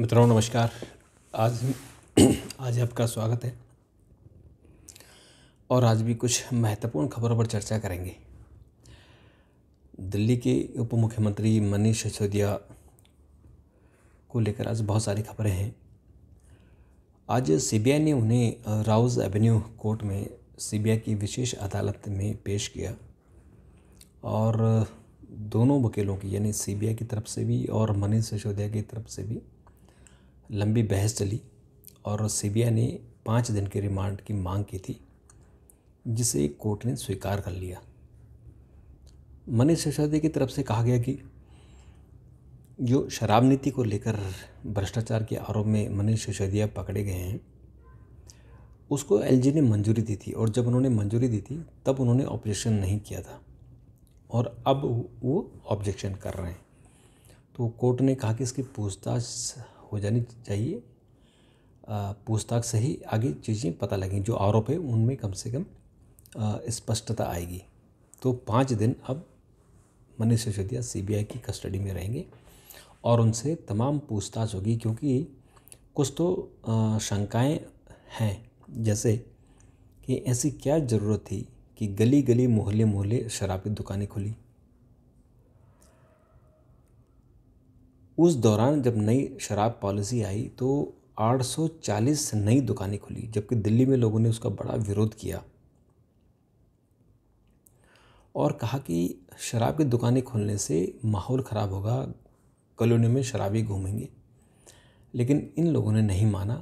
मित्रों नमस्कार आज आज आपका स्वागत है और आज भी कुछ महत्वपूर्ण खबरों पर चर्चा करेंगे दिल्ली के उप मुख्यमंत्री मनीष सिसोदिया को लेकर आज बहुत सारी खबरें हैं आज सीबीआई ने उन्हें राउज एवेन्यू कोर्ट में सीबीआई की विशेष अदालत में पेश किया और दोनों वकीलों की यानी सीबीआई की तरफ से भी और मनीष सिसोदिया की तरफ से भी लंबी बहस चली और सीबीआई ने पाँच दिन के रिमांड की मांग की थी जिसे कोर्ट ने स्वीकार कर लिया मनीष सिसोदिया की तरफ से कहा गया कि जो शराब नीति को लेकर भ्रष्टाचार के आरोप में मनीष सिसोदिया पकड़े गए हैं उसको एलजी ने मंजूरी दी थी और जब उन्होंने मंजूरी दी थी तब उन्होंने ऑब्जेक्शन नहीं किया था और अब वो ऑब्जेक्शन कर रहे हैं तो कोर्ट ने कहा कि इसकी पूछताछ हो जानी चाहिए पूछताछ से ही आगे चीज़ें पता लगेंगी जो आरोप है उनमें कम से कम स्पष्टता आएगी तो पाँच दिन अब मनीष सिसोदिया सीबीआई की कस्टडी में रहेंगे और उनसे तमाम पूछताछ होगी क्योंकि कुछ तो शंकाएं हैं जैसे कि ऐसी क्या ज़रूरत थी कि गली गली मोहल्ले मोहल्ले शराब की दुकानें खुली उस दौरान जब नई शराब पॉलिसी आई तो 840 नई दुकानें खुली जबकि दिल्ली में लोगों ने उसका बड़ा विरोध किया और कहा कि शराब की दुकानें खोलने से माहौल ख़राब होगा कॉलोनी में शराबी घूमेंगे लेकिन इन लोगों ने नहीं माना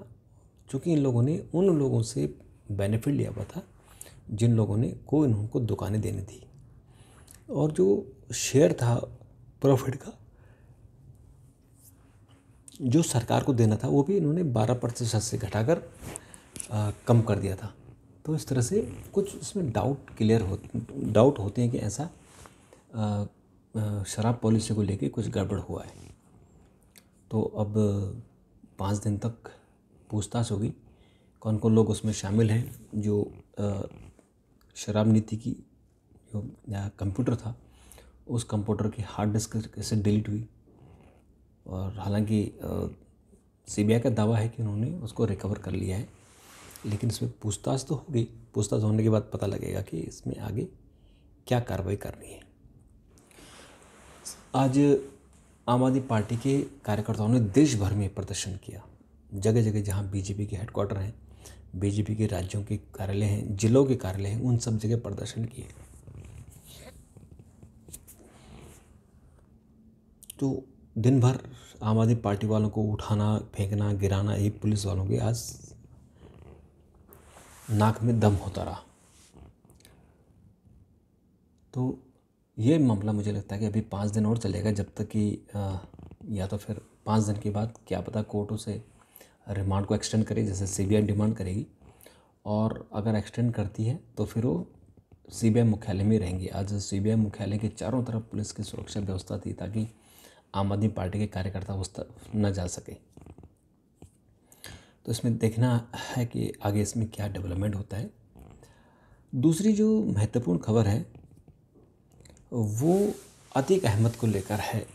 क्योंकि इन लोगों ने उन लोगों से बेनिफिट लिया हुआ था जिन लोगों ने को दुकानें देनी थी और जो शेयर था प्रॉफिट का जो सरकार को देना था वो भी इन्होंने बारह प्रतिशत से घटाकर कम कर दिया था तो इस तरह से कुछ इसमें डाउट क्लियर हो डाउट होते हैं कि ऐसा शराब पॉलिसी को लेके कुछ गड़बड़ हुआ है तो अब पाँच दिन तक पूछताछ होगी कौन कौन लोग उसमें शामिल हैं जो शराब नीति की जो कंप्यूटर था उस कंप्यूटर की हार्ड डिस्क कैसे डिलीट हुई और हालांकि सीबीआई का दावा है कि उन्होंने उसको रिकवर कर लिया है लेकिन इसमें पूछताछ तो होगी पूछताछ होने के बाद पता लगेगा कि इसमें आगे क्या कार्रवाई करनी है आज आम आदमी पार्टी के कार्यकर्ताओं ने देश भर में प्रदर्शन किया जगह जगह जहाँ बीजेपी के हेडक्वार्टर हैं बीजेपी के राज्यों के कार्यालय हैं जिलों के कार्यालय हैं उन सब जगह प्रदर्शन किए तो दिन भर आम आदमी पार्टी वालों को उठाना फेंकना गिराना ये पुलिस वालों के आज नाक में दम होता रहा तो ये मामला मुझे लगता है कि अभी पाँच दिन और चलेगा जब तक कि या तो फिर पाँच दिन के बाद क्या पता कोर्ट उसे रिमांड को एक्सटेंड करे जैसे सी डिमांड करेगी और अगर एक्सटेंड करती है तो फिर वो सी मुख्यालय में रहेंगी आज सी मुख्यालय के चारों तरफ पुलिस की सुरक्षा व्यवस्था थी ताकि आम आदमी पार्टी के कार्यकर्ता उस तरफ न जा सके तो इसमें देखना है कि आगे इसमें क्या डेवलपमेंट होता है दूसरी जो महत्वपूर्ण खबर है वो अतीक अहमद को लेकर है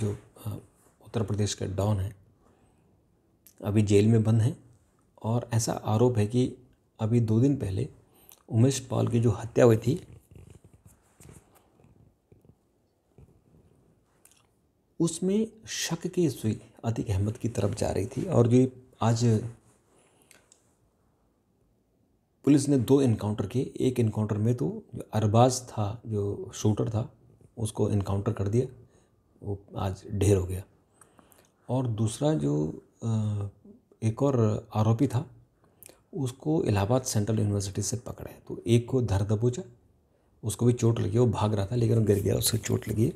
जो उत्तर प्रदेश के डॉन है अभी जेल में बंद हैं और ऐसा आरोप है कि अभी दो दिन पहले उमेश पाल की जो हत्या हुई थी उसमें शक की सुई अतिक अहमद की तरफ जा रही थी और ये आज पुलिस ने दो इनकाउंटर किए एक इनकाउंटर में तो अरबाज था जो शूटर था उसको इनकाउंटर कर दिया वो आज ढेर हो गया और दूसरा जो एक और आरोपी था उसको इलाहाबाद सेंट्रल यूनिवर्सिटी से पकड़ा तो एक को धर दबोचा उसको भी चोट लगी वो भाग रहा था लेकिन गिर गया उसको चोट लगी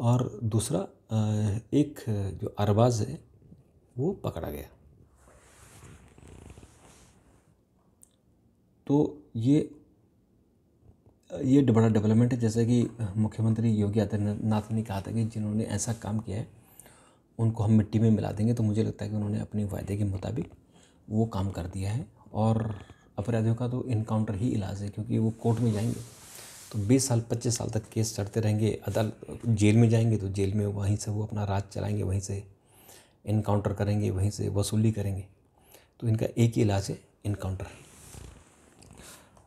और दूसरा एक जो अरबाज है वो पकड़ा गया तो ये ये बड़ा डेवलपमेंट है जैसे कि मुख्यमंत्री योगी आदित्यनाथ ने कहा था कि जिन्होंने ऐसा काम किया है उनको हम मिट्टी में मिला देंगे तो मुझे लगता है कि उन्होंने अपने वायदे के मुताबिक वो काम कर दिया है और अपराधियों का तो इनकाउंटर ही इलाज है क्योंकि वो कोर्ट में जाएंगे तो 20 साल 25 साल तक केस चढ़ते रहेंगे अदालत जेल में जाएंगे तो जेल में वहीं से वो अपना राज चलाएंगे वहीं से इनकाउंटर करेंगे वहीं से वसूली करेंगे तो इनका एक ही इलाज है इनकाउंटर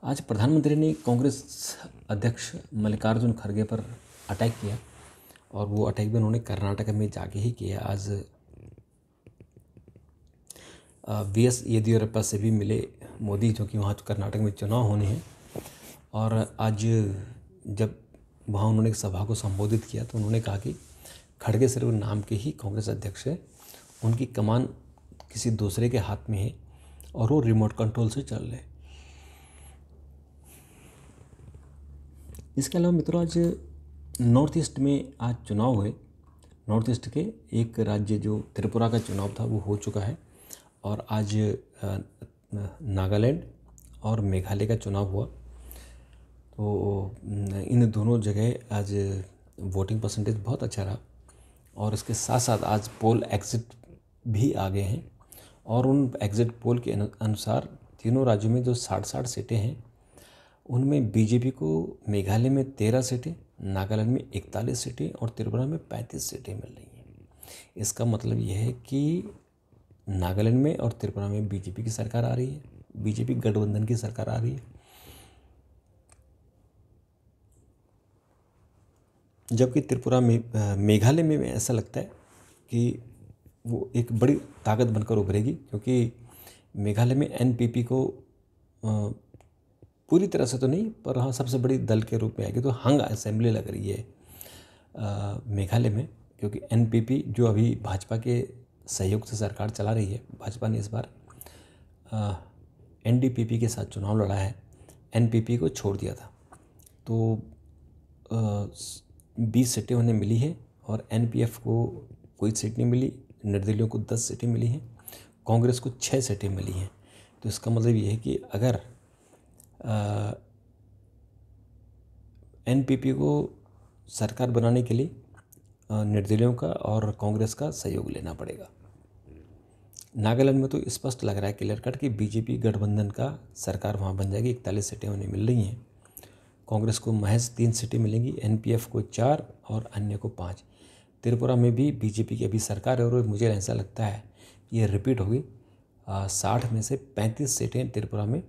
आज प्रधानमंत्री ने कांग्रेस अध्यक्ष मल्लिकार्जुन खड़गे पर अटैक किया और वो अटैक भी उन्होंने कर्नाटक में जाके ही किया आज वी एस येदियुरप्पा से भी मिले मोदी जो कि वहाँ तो कर्नाटक में चुनाव होने हैं और आज जब वहाँ उन्होंने सभा को संबोधित किया तो उन्होंने कहा कि खड़गे सिर्फ नाम के ही कांग्रेस अध्यक्ष है उनकी कमान किसी दूसरे के हाथ में है और वो रिमोट कंट्रोल से चल रहे इसके अलावा मित्रों आज नॉर्थ ईस्ट में आज चुनाव हुए नॉर्थ ईस्ट के एक राज्य जो त्रिपुरा का चुनाव था वो हो चुका है और आज नागालैंड और मेघालय का चुनाव हुआ तो इन दोनों जगह आज वोटिंग परसेंटेज बहुत अच्छा रहा और इसके साथ साथ आज पोल एग्ज़िट भी आगे हैं और उन एग्ज़िट पोल के अनुसार तीनों राज्यों में जो साठ साठ सीटें हैं उनमें बीजेपी को मेघालय में तेरह सीटें नागालैंड में इकतालीस सीटें और त्रिपुरा में पैंतीस सीटें मिल रही हैं इसका मतलब यह है कि नागालैंड में और त्रिपुरा में बीजेपी की सरकार आ रही है बीजेपी गठबंधन की सरकार आ रही है जबकि त्रिपुरा में मेघालय में में ऐसा लगता है कि वो एक बड़ी ताकत बनकर उभरेगी क्योंकि मेघालय में एनपीपी को पूरी तरह से तो नहीं पर हाँ सबसे बड़ी दल के रूप में आएगी तो हंग असेंबली लग रही है मेघालय में क्योंकि एनपीपी जो अभी भाजपा के सहयोग से सरकार चला रही है भाजपा ने इस बार एनडीपीपी के साथ चुनाव लड़ा है एनपीपी को छोड़ दिया था तो आ, बीस सीटें उन्हें मिली हैं और एन को कोई सीट नहीं मिली निर्दलीयों को दस सीटें मिली हैं कांग्रेस को छः सीटें मिली हैं तो इसका मतलब ये है कि अगर एन को सरकार बनाने के लिए निर्दलीयों का और कांग्रेस का सहयोग लेना पड़ेगा नागालैंड में तो स्पष्ट लग रहा है क्लियर कट कि बीजेपी गठबंधन का सरकार वहाँ बन जाएगी इकतालीस सीटें उन्हें मिल रही हैं कांग्रेस को महज तीन सीटें मिलेंगी एनपीएफ को चार और अन्य को पाँच त्रिपुरा में भी बीजेपी की अभी सरकार है और मुझे ऐसा लगता है ये रिपीट होगी साठ में से पैंतीस सीटें त्रिपुरा में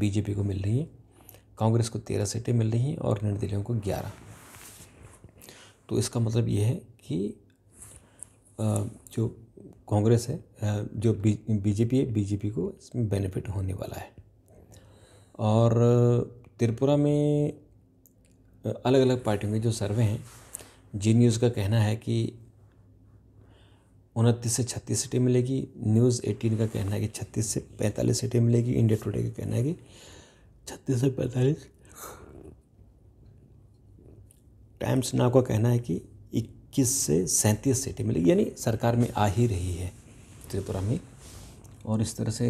बीजेपी को मिल रही हैं कांग्रेस को तेरह सीटें मिल रही हैं और निर्दलीयों को ग्यारह तो इसका मतलब ये है कि जो कांग्रेस है जो बीजेपी है बीजेपी को इसमें बेनिफिट होने वाला है और त्रिपुरा में अलग अलग पार्टियों के जो सर्वे हैं जी न्यूज़ का कहना है कि उनतीस से छत्तीस सीटें मिलेगी न्यूज़ एटीन का कहना है कि छत्तीस से पैंतालीस सीटें मिलेगी इंडिया टुडे का कहना है कि छत्तीस से पैंतालीस टाइम्स नाव का कहना है कि इक्कीस से सैंतीस सीटें मिलेगी यानी सरकार में आ ही रही है त्रिपुरा में और इस तरह से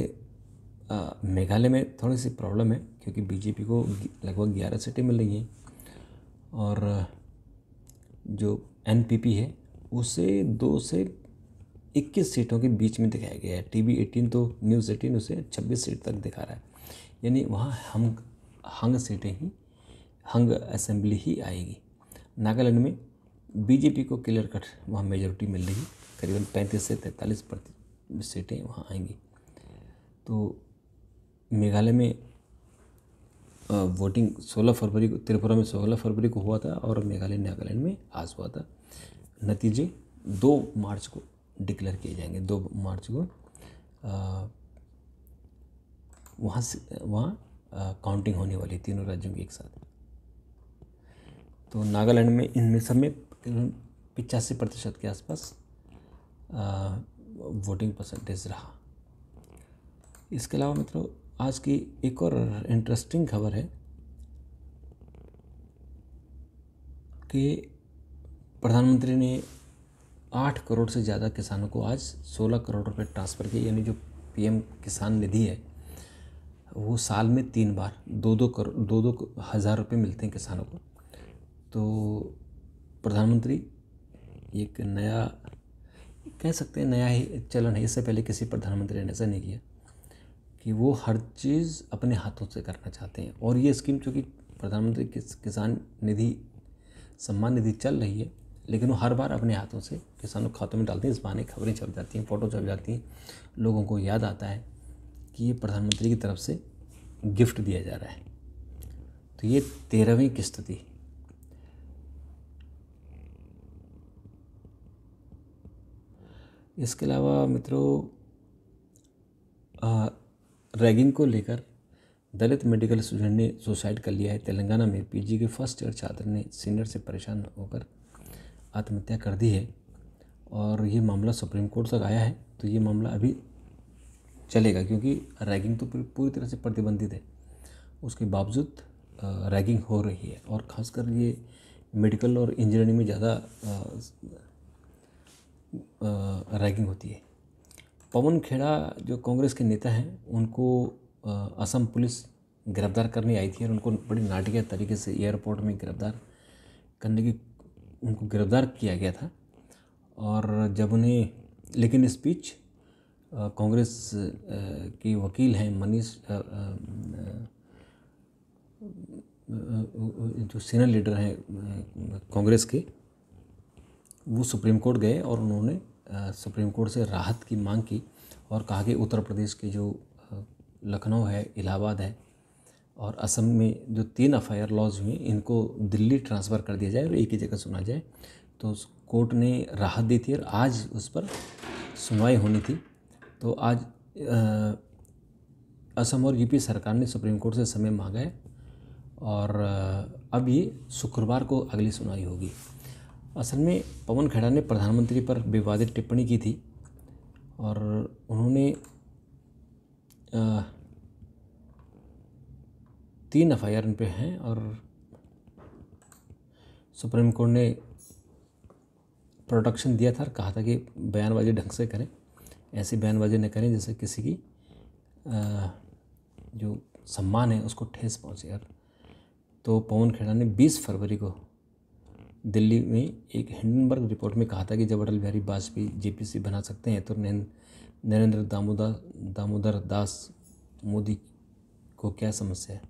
मेघालय में थोड़ी सी प्रॉब्लम है क्योंकि बीजेपी को लगभग ग्यारह सीटें मिल रही हैं और जो एनपीपी है उसे दो से इक्कीस सीटों के बीच में दिखाया गया है टी वी एटीन तो न्यूज़ एटीन उसे छब्बीस सीट तक दिखा रहा है यानी वहाँ हम हंग सीटें ही हंग असेंबली ही आएगी नागालैंड में बीजेपी को क्लियर कट वहाँ मेजोरिटी मिल रही है करीबन पैंतीस से तैंतालीस प्रति सीटें वहाँ आएंगी तो मेघालय में वोटिंग 16 फरवरी को त्रिपुरा में 16 फरवरी को हुआ था और मेघालय नागालैंड में आज हुआ था नतीजे दो मार्च को डिक्लेयर किए जाएंगे दो मार्च को वहाँ से वहाँ काउंटिंग होने वाली तीनों राज्यों की एक साथ तो नागालैंड में इनमें सब में पिचासी प्रतिशत के आसपास वोटिंग परसेंटेज रहा इसके अलावा मित्रों आज की एक और इंटरेस्टिंग खबर है कि प्रधानमंत्री ने आठ करोड़ से ज़्यादा किसानों को आज सोलह करोड़ रुपए ट्रांसफ़र किए यानी जो पीएम किसान निधि है वो साल में तीन बार दो दो करोड़ दो दो हज़ार रुपये मिलते हैं किसानों को तो प्रधानमंत्री एक नया कह सकते हैं नया ही चलन है इससे पहले किसी प्रधानमंत्री ने ऐसा नहीं किया कि वो हर चीज़ अपने हाथों से करना चाहते हैं और ये स्कीम चूँकि प्रधानमंत्री किस किसान निधि सम्मान निधि चल रही है लेकिन वो हर बार अपने हाथों से किसानों के खातों में डालते हैं इस बहाने खबरें छप जाती हैं फ़ोटो छप जाती हैं लोगों को याद आता है कि ये प्रधानमंत्री की तरफ से गिफ्ट दिया जा रहा है तो ये तेरहवीं किस्त थी इसके अलावा मित्रों रैगिंग को लेकर दलित मेडिकल स्टूडेंट ने सुसाइड कर लिया है तेलंगाना में पीजी के फर्स्ट ईयर छात्र ने सीनियर से परेशान होकर आत्महत्या कर दी है और ये मामला सुप्रीम कोर्ट तक आया है तो ये मामला अभी चलेगा क्योंकि रैगिंग तो पूरी तरह से प्रतिबंधित है उसके बावजूद रैगिंग हो रही है और ख़ासकर ये मेडिकल और इंजीनियरिंग में ज़्यादा रैगिंग होती है पवन खेड़ा जो कांग्रेस के नेता हैं उनको असम पुलिस गिरफ़्तार करने आई थी और उनको बड़ी नाटकीय तरीके से एयरपोर्ट में गिरफ़्तार करने की उनको गिरफ़्तार किया गया था और जब उन्हें लेकिन इस बीच कांग्रेस के वकील हैं मनीष जो सीनियर लीडर हैं कांग्रेस के वो सुप्रीम कोर्ट गए और उन्होंने सुप्रीम कोर्ट से राहत की मांग की और कहा कि उत्तर प्रदेश के जो लखनऊ है इलाहाबाद है और असम में जो तीन एफ आई लॉज हुए इनको दिल्ली ट्रांसफ़र कर दिया जाए और एक ही जगह सुना जाए तो उस कोर्ट ने राहत दी थी और आज उस पर सुनवाई होनी थी तो आज आ, असम और यूपी सरकार ने सुप्रीम कोर्ट से समय मांगा है और अब ये शुक्रवार को अगली सुनवाई होगी असल में पवन खेड़ा ने प्रधानमंत्री पर विवादित टिप्पणी की थी और उन्होंने तीन एफ आई आर उन पर हैं और सुप्रीम कोर्ट ने प्रोटेक्शन दिया था और कहा था कि बयानबाजी ढंग से करें ऐसी बयानबाजी न करें जैसे किसी की जो सम्मान है उसको ठेस पहुँचे यार तो पवन खेड़ा ने 20 फरवरी को दिल्ली में एक हिंडनबर्ग रिपोर्ट में कहा था कि जब अटल बिहारी वाजपेयी जेपीसी बना सकते हैं तो नरेंद्र दामोदर दामोदर दास मोदी को क्या समस्या है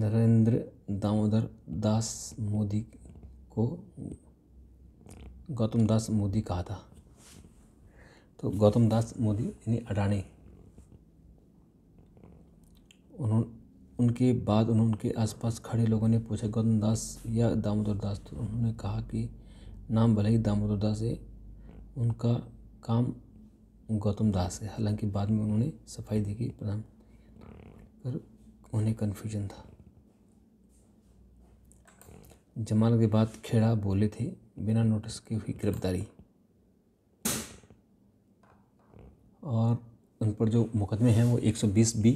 नरेंद्र दामोदर दास मोदी को गौतम दास मोदी कहा था तो गौतम दास मोदी यानी अडानी उन्होंने उनके बाद उन्होंने उनके आसपास खड़े लोगों ने पूछा गौतम दास या दामोदर दास तो उन्होंने कहा कि नाम भले ही दामोदर दास है उनका काम गौतम दास है हालांकि बाद में उन्होंने सफाई दी कि प्रधान पर उन्हें कन्फ्यूजन था जमानत के बाद खेड़ा बोले थे बिना नोटिस के हुई गिरफ्तारी और उन पर जो मुकदमे हैं वो 120 बी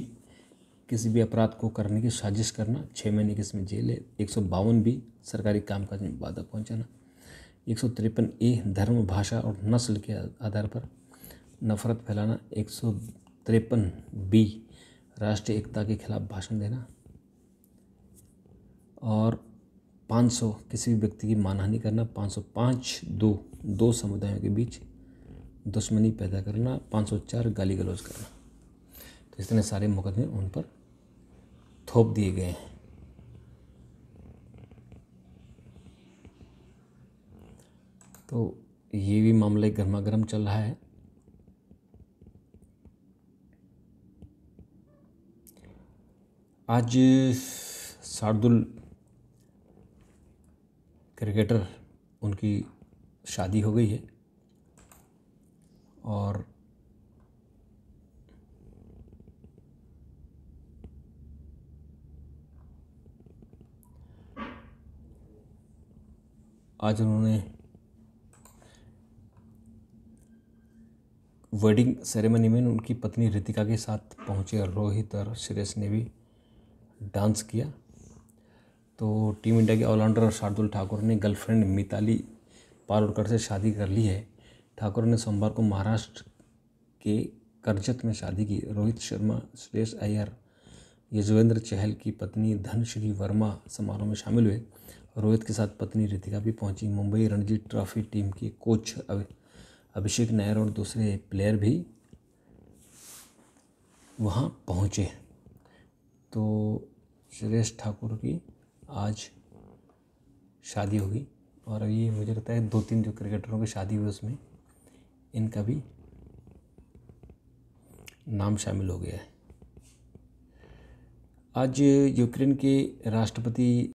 किसी भी अपराध को करने की साजिश करना छः महीने की इसमें जेल है एक सौ बावन बी सरकारी कामकाज में बाधा पहुंचाना एक सौ तिरपन ए धर्म भाषा और नस्ल के आधार पर नफरत फैलाना एक सौ तिरपन बी राष्ट्रीय एकता के खिलाफ भाषण देना और 500 किसी भी व्यक्ति की मानहानि करना 505 दो दो समुदायों के बीच दुश्मनी पैदा करना 504 गाली गलौज करना तो इस तरह सारे मुकदमे उन पर थोप दिए गए हैं तो ये भी मामला गर्मा गर्म चल रहा है आज शार्दुल क्रिकेटर उनकी शादी हो गई है और आज उन्होंने वेडिंग सेरेमनी में उनकी पत्नी रितिका के साथ पहुंचे रोहित और सुरेश ने भी डांस किया तो टीम इंडिया के ऑलराउंडर शार्दुल ठाकुर ने गर्लफ्रेंड मिताली पालोडकर से शादी कर ली है ठाकुर ने सोमवार को महाराष्ट्र के करजत में शादी की रोहित शर्मा सुरेश अय्यर यजवेंद्र चहल की पत्नी धनश्री वर्मा समारोह में शामिल हुए रोहित के साथ पत्नी रितिका भी पहुंची मुंबई रणजी ट्रॉफी टीम के कोच अभिषेक नायर और दूसरे प्लेयर भी वहाँ पहुँचे तो सुरेश ठाकुर की आज शादी होगी और ये मुझे लगता है दो तीन जो क्रिकेटरों की शादी हुई उसमें इनका भी नाम शामिल हो गया है आज यूक्रेन के राष्ट्रपति